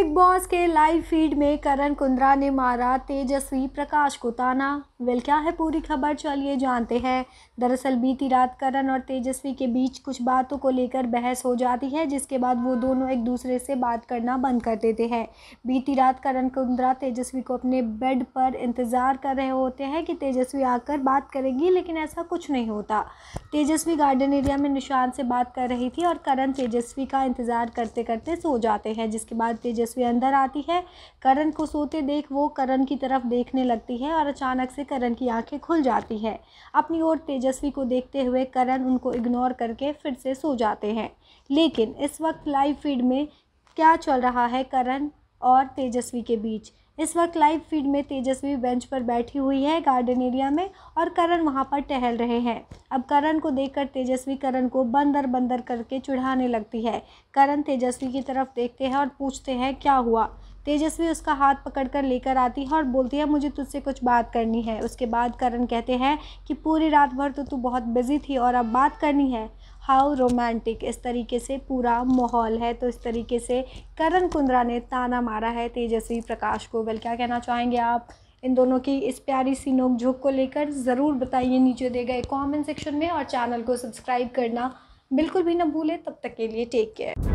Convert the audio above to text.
big Boss के live feed में करण कुंद्रा ने मारा तेजस्वी प्रकाश को ताना वेल क्या है पूरी खबर चलिए जानते हैं दरअसल बीती रात करण और तेजस्वी के बीच कुछ बातों को लेकर बहस हो जाती है जिसके बाद वो दोनों एक दूसरे से बात करना बंद कर देते हैं बीती रात करण कुंद्रा तेजस्वी को अपने बेड पर इंतज़ार कर रहे होते हैं कि तेजस्वी आकर बात करेगी लेकिन ऐसा कुछ नहीं होता तेजस्वी गार्डन एरिया में निशान से बात कर रही थी और करण तेजस्वी का इंतज़ार करते करते सो जाते हैं जिसके बाद तेजस्वी तेजस्वी अंदर आती है करण को सोते देख वो करण की तरफ देखने लगती है और अचानक से करण की आंखें खुल जाती है अपनी ओर तेजस्वी को देखते हुए करण उनको इग्नोर करके फिर से सो जाते हैं लेकिन इस वक्त लाइव फीड में क्या चल रहा है करण और तेजस्वी के बीच इस वक्त लाइव फीड में तेजस्वी बेंच पर बैठी हुई है गार्डन एरिया में और करण वहाँ पर टहल रहे हैं अब करण को देखकर तेजस्वी करण को बंदर बंदर करके चुढ़ाने लगती है करण तेजस्वी की तरफ देखते हैं और पूछते हैं क्या हुआ तेजस्वी उसका हाथ पकड़कर लेकर आती है और बोलती है मुझे तुझसे कुछ बात करनी है उसके बाद करण कहते हैं कि पूरी रात भर तो तू बहुत बिजी थी और अब बात करनी है हाउ रोमांटिक इस तरीके से पूरा माहौल है तो इस तरीके से करण कुंद्रा ने ताना मारा है तेजस्वी प्रकाश को वेल क्या कहना चाहेंगे आप इन दोनों की इस प्यारी सी नोकझोंक को लेकर ज़रूर बताइए नीचे दे गए कॉमेंट सेक्शन में और चैनल को सब्सक्राइब करना बिल्कुल भी ना भूलें तब तक के लिए टेक केयर